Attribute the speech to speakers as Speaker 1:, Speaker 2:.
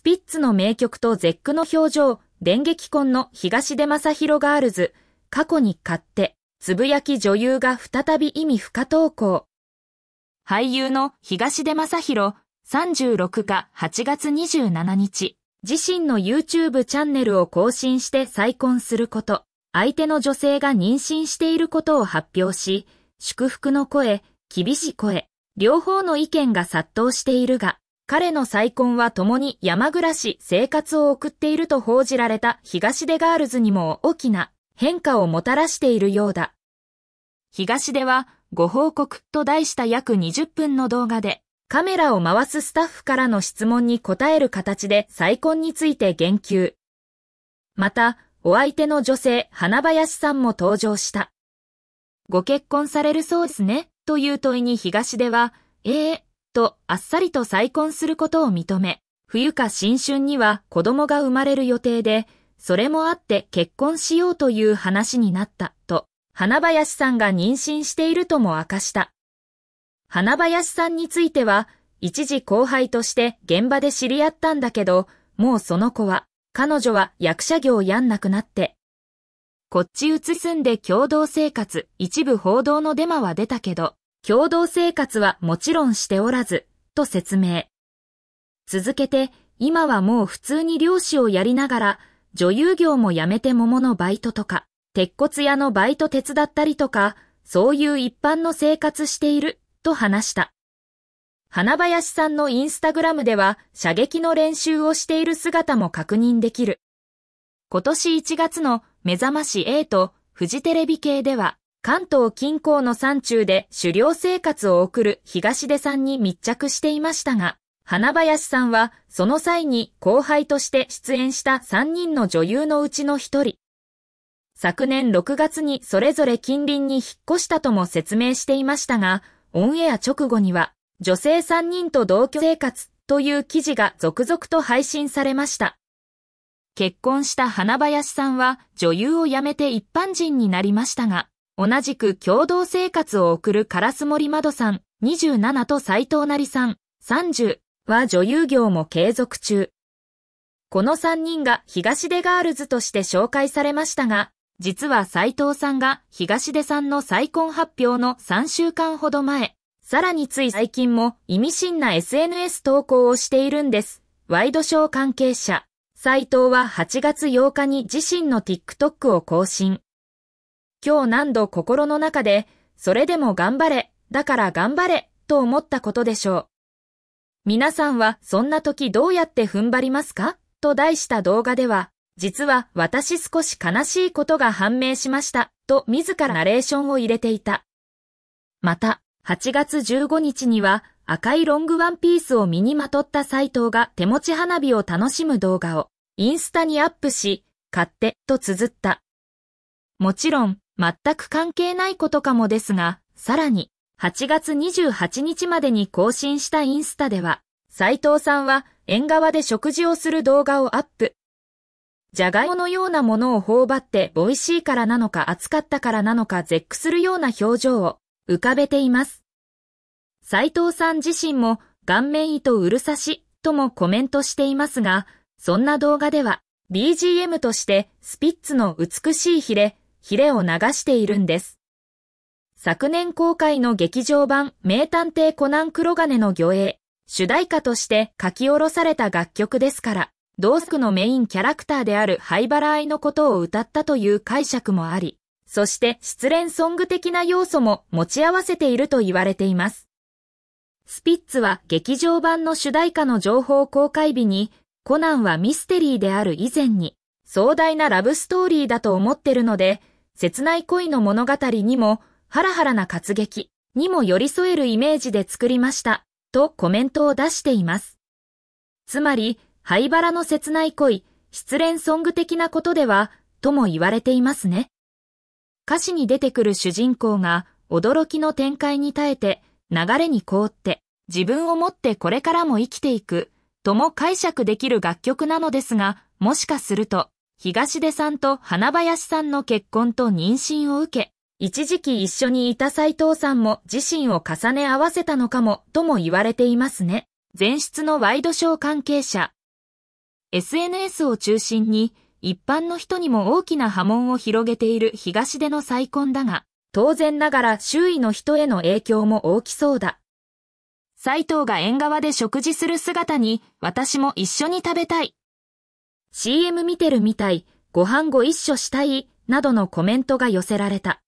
Speaker 1: スピッツの名曲と絶句の表情、電撃婚の東出正宏ガールズ、過去に勝って、つぶやき女優が再び意味不可投稿。俳優の東出正宏、36日8月27日、自身の YouTube チャンネルを更新して再婚すること、相手の女性が妊娠していることを発表し、祝福の声、厳しい声、両方の意見が殺到しているが、彼の再婚は共に山暮らし生活を送っていると報じられた東出ガールズにも大きな変化をもたらしているようだ。東出はご報告と題した約20分の動画でカメラを回すスタッフからの質問に答える形で再婚について言及。また、お相手の女性、花林さんも登場した。ご結婚されるそうですね、という問いに東出は、ええー、とあっさりと再婚することを認め、冬か新春には子供が生まれる予定で、それもあって結婚しようという話になったと、花林さんが妊娠しているとも明かした。花林さんについては、一時後輩として現場で知り合ったんだけど、もうその子は、彼女は役者業やんなくなって。こっち移すんで共同生活、一部報道のデマは出たけど、共同生活はもちろんしておらず、と説明。続けて、今はもう普通に漁師をやりながら、女優業もやめて桃のバイトとか、鉄骨屋のバイト手伝ったりとか、そういう一般の生活している、と話した。花林さんのインスタグラムでは射撃の練習をしている姿も確認できる。今年1月の目覚まし A とフジテレビ系では関東近郊の山中で狩猟生活を送る東出さんに密着していましたが、花林さんはその際に後輩として出演した3人の女優のうちの一人。昨年6月にそれぞれ近隣に引っ越したとも説明していましたが、オンエア直後には女性3人と同居生活という記事が続々と配信されました。結婚した花林さんは女優を辞めて一般人になりましたが、同じく共同生活を送るカラス森窓さん、27と斎藤成さん、30は女優業も継続中。この3人が東出ガールズとして紹介されましたが、実は斎藤さんが東出さんの再婚発表の3週間ほど前、さらについ最近も意味深な SNS 投稿をしているんです。ワイドショー関係者。斎藤は8月8日に自身の TikTok を更新。今日何度心の中で、それでも頑張れ、だから頑張れ、と思ったことでしょう。皆さんはそんな時どうやって踏ん張りますかと題した動画では、実は私少し悲しいことが判明しました、と自らナレーションを入れていた。また、8月15日には赤いロングワンピースを身にまとった斎藤が手持ち花火を楽しむ動画をインスタにアップし、買ってと綴った。もちろん、全く関係ないことかもですが、さらに、8月28日までに更新したインスタでは、斉藤さんは縁側で食事をする動画をアップ。じゃがいものようなものを頬張って美味しいからなのか暑かったからなのか絶句するような表情を浮かべています。斉藤さん自身も顔面糸うるさしともコメントしていますが、そんな動画では BGM としてスピッツの美しいヒレヒレを流しているんです。昨年公開の劇場版名探偵コナン黒金の魚影、主題歌として書き下ろされた楽曲ですから、同作のメインキャラクターである灰原愛のことを歌ったという解釈もあり、そして失恋ソング的な要素も持ち合わせていると言われています。スピッツは劇場版の主題歌の情報公開日に、コナンはミステリーである以前に、壮大なラブストーリーだと思ってるので、切ない恋の物語にも、ハラハラな活劇にも寄り添えるイメージで作りました、とコメントを出しています。つまり、灰原の切ない恋、失恋ソング的なことでは、とも言われていますね。歌詞に出てくる主人公が、驚きの展開に耐えて、流れに凍って、自分を持ってこれからも生きていく、とも解釈できる楽曲なのですが、もしかすると、東出さんと花林さんの結婚と妊娠を受け、一時期一緒にいた斎藤さんも自身を重ね合わせたのかもとも言われていますね。前出のワイドショー関係者。SNS を中心に一般の人にも大きな波紋を広げている東出の再婚だが、当然ながら周囲の人への影響も大きそうだ。斎藤が縁側で食事する姿に私も一緒に食べたい CM 見てるみたい、ご飯ご一緒したい、などのコメントが寄せられた。